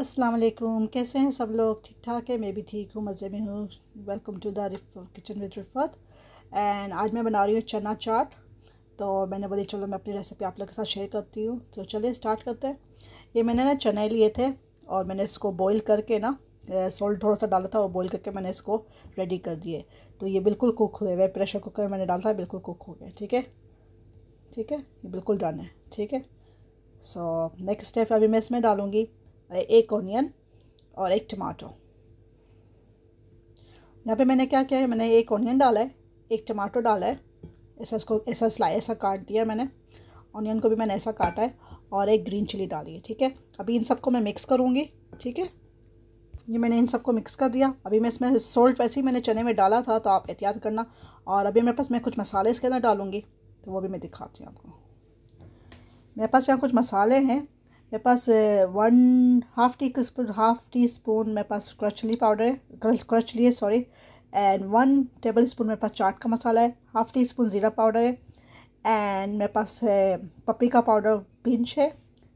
अस्सलाम वालेकुम कैसे हैं सब लोग ठीक ठाक है मैं भी ठीक हूँ मज़े में हूँ welcome to the kitchen with Rifat and आज मैं बना रही हूँ चना चाट तो मैंने बोली चलो मैं अपनी रेसिपी आप लोग के साथ शेयर करती हूँ तो चलिए स्टार्ट करते हैं ये मैंने ना चने लिए थे और मैंने इसको बॉईल करके ना सॉल्ट थोड़ा सा डाला था और बॉईल करके मैंने इसको रेडी कर दिए तो ये बिल्कुल कुक हुए हुए प्रेशर कुकर में मैंने डाला था बिल्कुल कुक हो गए ठीक है ठीक है ये बिल्कुल डन है ठीक है सो नेक्स्ट स्टेप अभी मैं इसमें डालूँगी एक ऑनियन और एक टमाटो यहाँ पे मैंने क्या किया है मैंने एक ऑनियन डाला है एक टमाटो डाला है ऐसा इसको ऐसा स्लाइ ऐसा काट दिया मैंने ऑनियन को भी मैंने ऐसा काटा है और एक ग्रीन चिली डाली है ठीक है अभी इन सबको मैं मिक्स करूँगी ठीक है ये मैंने इन सबको मिक्स कर दिया अभी मैं इसमें सोल्ट वैसे ही मैंने चने में डाला था तो आप एहतियात करना और अभी मेरे पास मैं कुछ मसाले इसके अंदर डालूँगी तो वो भी मैं दिखाती हूँ आपको मेरे पास यहाँ कुछ मसाले हैं मेरे पास one half teaspoon half teaspoon मेरे पास क्रच पाउडर है क्रच है sorry and one tablespoon मेरे पास चाट का मसाला है हाफ टी स्पून ज़ीरा पाउडर है एंड मेरे पास है का पाउडर पिंच है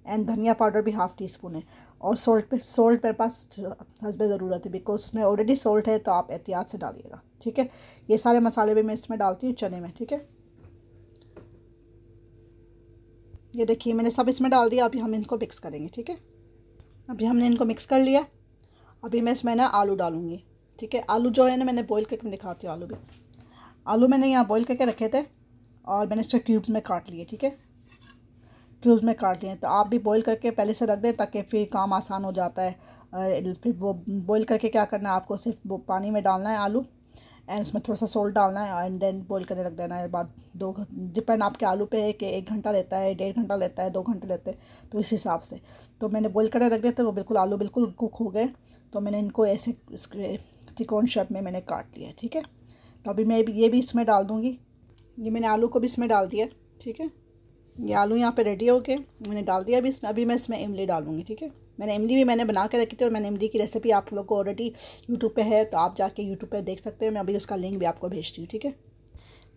एंड धनिया पाउडर भी हाफ़ टी स्पून है और सोल्ट पे सोल्ट मेरे पास हंसबे ज़रूरत है बिकॉज उसमें ऑलरेडी सोल्ट है तो आप एहतियात से डालिएगा ठीक है ये सारे मसाले भी मैं इसमें डालती हूँ चने में ठीक है ये देखिए मैंने सब इसमें डाल दिया अभी हम इनको मिक्स करेंगे ठीक है अभी हमने इनको मिक्स कर लिया अभी मैं इसमें ना आलू डालूँगी ठीक है आलू जो है ना मैंने बॉईल करके दिखाती हूँ आलू भी आलू मैंने यहाँ बॉईल करके रखे थे और मैंने इसको क्यूब्स में काट लिए ठीक है क्यूब्स में काट लिए तो आप भी बॉईल करके पहले से रख दें ताकि फिर काम आसान हो जाता है फिर वो बॉयल करके क्या करना है आपको सिर्फ पानी में डालना है आलू एंड उसमें थोड़ा सा सोल्ट डालना है एंड देन बॉईल करने रख देना है बाद दो डिपेंड आपके आलू पे है कि एक घंटा लेता है डेढ़ घंटा लेता है दो घंटे लेते हैं तो इस हिसाब से तो मैंने बॉईल करने रख दिया तो वो बिल्कुल आलू बिल्कुल कुक हो गए तो मैंने इनको ऐसे त्रिकोण शेप में मैंने काट लिया ठीक है तो अभी मैं ये भी इसमें डाल दूँगी ये मैंने आलू को भी इसमें डाल दिया ठीक है ये आलू यहाँ पर रेडी हो गए मैंने डाल दिया अभी इसमें अभी मैं इसमें इमली डालूँगी ठीक है मैंने इमली भी मैंने बना के रखी थी और मैंने इमली की रेसिपी आप लोग को ऑलरेडी यूट्यूब पर है तो आप जाके यूट्यूब पर देख सकते हैं मैं अभी उसका लिंक भी आपको भेजती हूँ ठीक है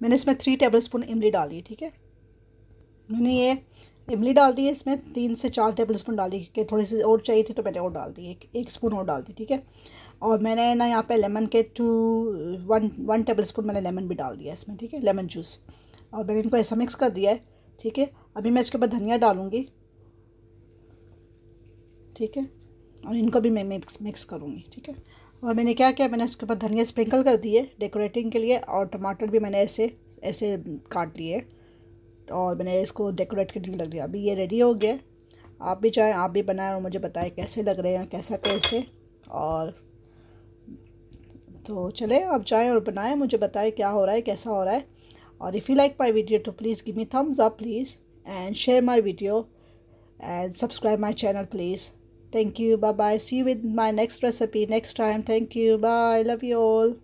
मैंने इसमें थ्री टेबल स्पून इमली डाल दी ठीक है मैंने ये इमली डाल दी है इसमें तीन से चार टेबल स्पून डाल दी क्योंकि थोड़ी सी और चाहिए थी तो मैंने और डाल दी एक एक स्पून और डाल दी ठीक है और मैंने ना यहाँ पे लेमन के two one one tablespoon मैंने लेमन भी डाल दिया इसमें ठीक है लेमन जूस और मैंने इनको ऐसा मिक्स कर दिया है ठीक है अभी मैं इसके ऊपर धनिया डालूँगी ठीक है और इनको भी मैं मिक्स मिक्स करूँगी ठीक है और मैंने क्या किया मैंने इसके ऊपर धनिया स्प्रिंकल कर दिए डेकोरेटिंग के लिए और टमाटर भी मैंने ऐसे ऐसे काट लिए और मैंने इसको डेकोरेट करने लग दिया अभी ये रेडी हो गया आप भी चाहें आप भी बनाएं और मुझे बताएं कैसे लग रहे हैं कैसा टेस्ट है और तो चले आप चाहें और बनाएं मुझे बताएं क्या हो रहा है कैसा हो रहा है और if you like my video तो please give me thumbs up please and share my video and subscribe my channel please Thank you. Bye bye. See you with my next recipe next time. Thank you. Bye. Love you all.